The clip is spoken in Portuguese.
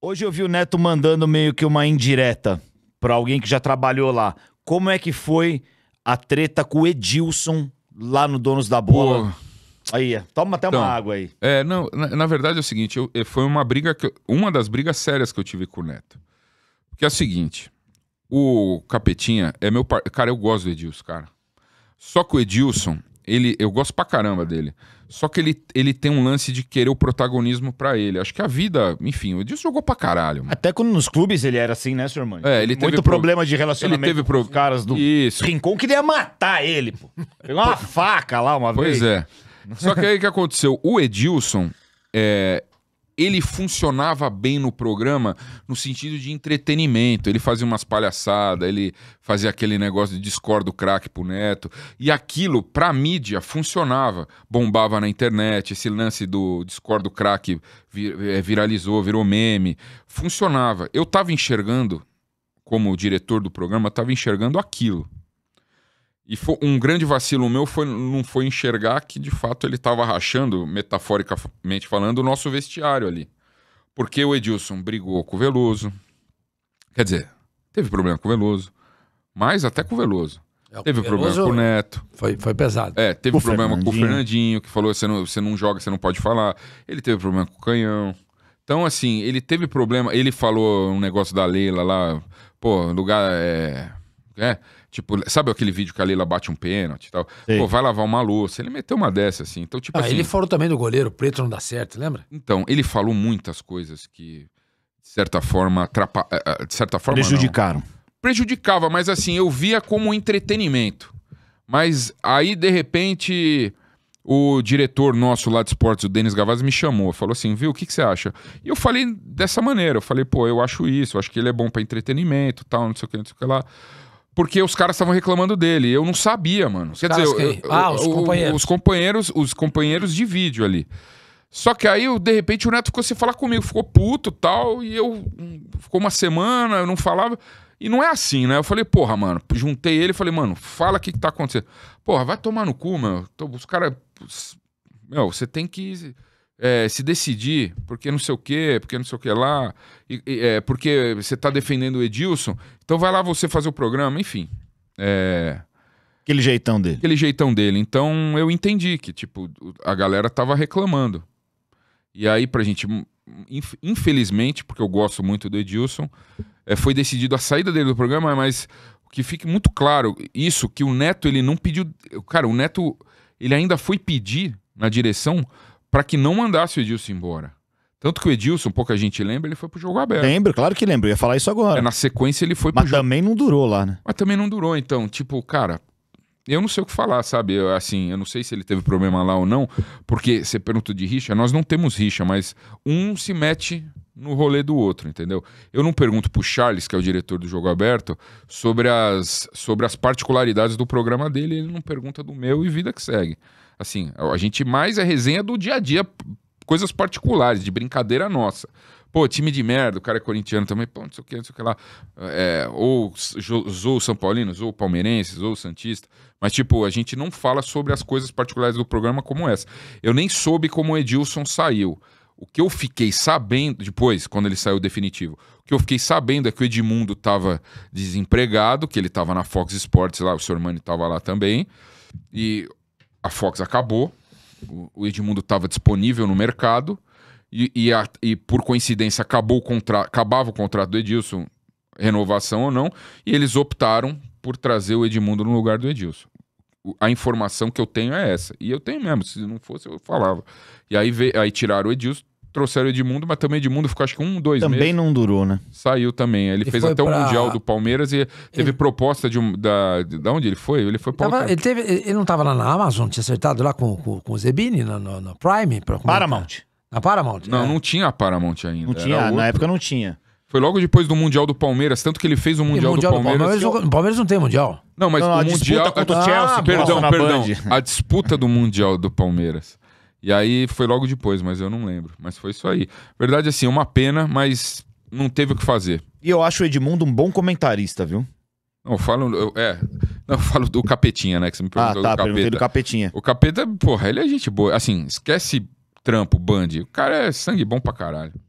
Hoje eu vi o Neto mandando meio que uma indireta para alguém que já trabalhou lá. Como é que foi a treta com o Edilson lá no Donos da Bola? Pô. Aí, é. toma até então, uma água aí. É, não, na, na verdade é o seguinte, eu, eh, foi uma briga que, uma das brigas sérias que eu tive com o Neto. Que é o seguinte, o Capetinha é meu par... cara, eu gosto do Edilson, cara. Só que o Edilson, ele eu gosto pra caramba dele. Só que ele, ele tem um lance de querer o protagonismo para ele. Acho que a vida, enfim, o Edilson jogou pra caralho. Mano. Até quando nos clubes ele era assim, né, seu irmão? É, ele teve Muito pro... problema de relacionamento ele teve pro... com os caras do Isso. Rincon queria matar ele, pô. Pegou uma faca lá uma pois vez. Pois é. Só que aí o que aconteceu? O Edilson, é, ele funcionava bem no programa no sentido de entretenimento. Ele fazia umas palhaçadas, ele fazia aquele negócio de Discord do craque pro neto. E aquilo, pra mídia, funcionava. Bombava na internet, esse lance do Discord do craque é, viralizou, virou meme. Funcionava. Eu tava enxergando, como diretor do programa, tava enxergando aquilo. E foi, um grande vacilo meu foi, não foi enxergar que, de fato, ele estava rachando, metaforicamente falando, o nosso vestiário ali. Porque o Edilson brigou com o Veloso. Quer dizer, teve problema com o Veloso. Mas até com o Veloso. É, teve problema com o Neto. Foi, foi pesado. É, teve problema com o Fernandinho, que falou: você não, você não joga, você não pode falar. Ele teve problema com o Canhão. Então, assim, ele teve problema. Ele falou um negócio da Leila lá, pô, lugar é, né? Tipo, sabe aquele vídeo que a Leila bate um pênalti e tal? Sim. Pô, vai lavar uma louça. Ele meteu uma dessa, assim. Então, tipo ah, assim, Ele falou também do goleiro, preto não dá certo, lembra? Então, ele falou muitas coisas que, de certa forma, atrapa... Eh, eh, de certa forma prejudicaram. Não. Prejudicava, mas assim, eu via como entretenimento. Mas aí, de repente, o diretor nosso lá de esportes, o Denis Gavazzi, me chamou. Falou assim, viu, o que, que você acha? E eu falei dessa maneira. Eu falei, pô, eu acho isso. Eu acho que ele é bom para entretenimento, tal, não sei o que, não sei o que lá porque os caras estavam reclamando dele. Eu não sabia, mano. Quer tá, dizer, eu, eu, ah, os, companheiros. os companheiros, os companheiros de vídeo ali. Só que aí, de repente, o Neto ficou sem falar comigo, ficou puto tal, e eu. Hum, ficou uma semana, eu não falava. E não é assim, né? Eu falei, porra, mano, juntei ele e falei, mano, fala o que, que tá acontecendo. Porra, vai tomar no cu, meu. Os caras. Meu, você tem que é, se decidir, porque não sei o quê, porque não sei o que lá, e, e, é, porque você está defendendo o Edilson, então vai lá você fazer o programa, enfim. É... Aquele jeitão dele. Aquele jeitão dele. Então eu entendi que, tipo, a galera tava reclamando. E aí, pra gente, hum, infelizmente, porque eu gosto muito do Edilson, é, foi decidido a saída dele do programa, mas que fique muito claro isso, que o Neto, ele não pediu... Cara, o Neto, ele ainda foi pedir na direção para que não mandasse o Edilson embora. Tanto que o Edilson, pouca gente lembra, ele foi pro jogo aberto. Lembro, claro que lembro, eu ia falar isso agora. É, na sequência ele foi Mas pro Mas também não durou lá, né? Mas também não durou, então, tipo, cara, eu não sei o que falar, sabe? Eu, assim, eu não sei se ele teve problema lá ou não, porque você pergunta de rixa, nós não temos rixa, mas um se mete no rolê do outro, entendeu? Eu não pergunto pro Charles, que é o diretor do Jogo Aberto, sobre as, sobre as particularidades do programa dele, ele não pergunta do meu e vida que segue. Assim, a gente mais é resenha do dia a dia, coisas particulares, de brincadeira nossa. Pô, time de merda, o cara é corintiano também, pô, não sei o que, não sei o que lá. É, ou zoou o São Paulino, zoou o Palmeirense, zoou o Santista. Mas, tipo, a gente não fala sobre as coisas particulares do programa como essa. Eu nem soube como o Edilson saiu. O que eu fiquei sabendo, depois, quando ele saiu definitivo, o que eu fiquei sabendo é que o Edmundo estava desempregado, que ele estava na Fox Sports lá, o Mani estava lá também. E a Fox acabou, o Edmundo estava disponível no mercado, e, e, a, e por coincidência acabou o contra, acabava o contrato do Edilson, renovação ou não, e eles optaram por trazer o Edmundo no lugar do Edilson. A informação que eu tenho é essa. E eu tenho mesmo, se não fosse eu falava. E aí, veio, aí tiraram o Edilson, trouxeram o Edmundo, mas também Edmundo ficou acho que um, dois também meses. Também não durou, né? Saiu também. Ele, fez até pra... o Mundial do Palmeiras e teve ele... proposta de um. Da, da onde ele foi? Ele foi ele, teve, ele não estava lá na Amazon, tinha acertado lá com, com, com o Zebini, na, na, Prime? Paramount. Na Paramount? Não, é. não tinha a Paramount ainda. Não tinha, na época não tinha. Foi logo depois do Mundial do Palmeiras, tanto que ele fez o Mundial, mundial do Palmeiras. O Palmeiras, Palmeiras não tem Mundial. Não, mas não, o Mundial. Disputa contra o ah, Chelsea, ah, perdão, perdão. A disputa do Mundial do Palmeiras e aí foi logo depois, mas eu não lembro. Mas foi isso aí. Verdade, assim, uma pena, mas não teve o que fazer. E eu acho o Edmundo um bom comentarista, viu? Não, eu falo. Eu, é. Não, eu falo do Capetinha, né? Que você me ah, perguntou ah, tá, do Capeta. do Capetinha. O Capeta, porra, ele é gente boa. Assim, esquece trampo, band. O cara é sangue bom pra caralho.